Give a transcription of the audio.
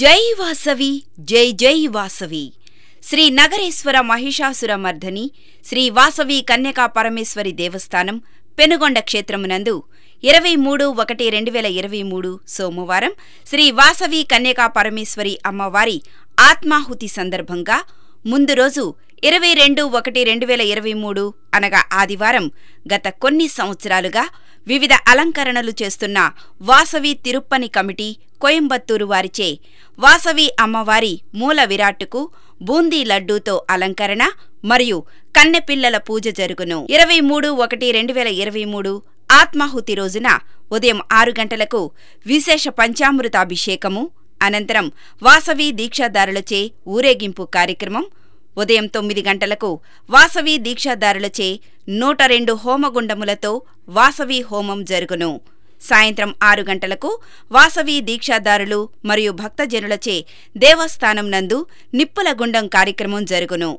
జై వాసవి జై జై వాసవి శ్రీ నగరేశ్వర మహిషాసుర మర్ధని శ్రీ వాసవి కన్యకా పరమేశ్వరి దేవస్థానం పెనుగొండ క్షేత్రమునందు ఇరవై మూడు ఒకటి రెండు వేల ఇరవై మూడు సోమవారం శ్రీ వాసవి కన్యకా పరమేశ్వరి అమ్మవారి ఆత్మాహుతి సందర్భంగా ముందు రోజు ఇరవై రెండు ఒకటి రెండు వేల ఇరవై మూడు అనగా ఆదివారం గత కొన్ని సంవత్సరాలుగా వివిధ అలంకరణలు చేస్తున్న వాసవి తిరుప్పని కమిటీ కోయంబత్తూరు వారిచే వాసవి అమ్మవారి మూల విరాట్టుకు బూందీ లడ్డూతో అలంకరణ మరియు కన్నెపిల్లల పూజ జరుగును ఇరవై మూడు ఒకటి రెండు వేల ఇరవై మూడు ఆత్మాహుతి రోజున ఉదయం ఆరు గంటలకు విశేష పంచామృతాభిషేకము అనంతరం వాసవి దీక్షాదారులచే ఊరేగింపు కార్యక్రమం ఉదయం తొమ్మిది గంటలకు వాసవి దీక్షాదారులచే నూట రెండు హోమగుండములతో వాసవి హోమం జరుగును సాయంత్రం ఆరు గంటలకు వాసవి దీక్షాదారులు మరియు భక్తజనులచే దేవస్థానం నందు నిప్పుల గుండం కార్యక్రమం జరుగును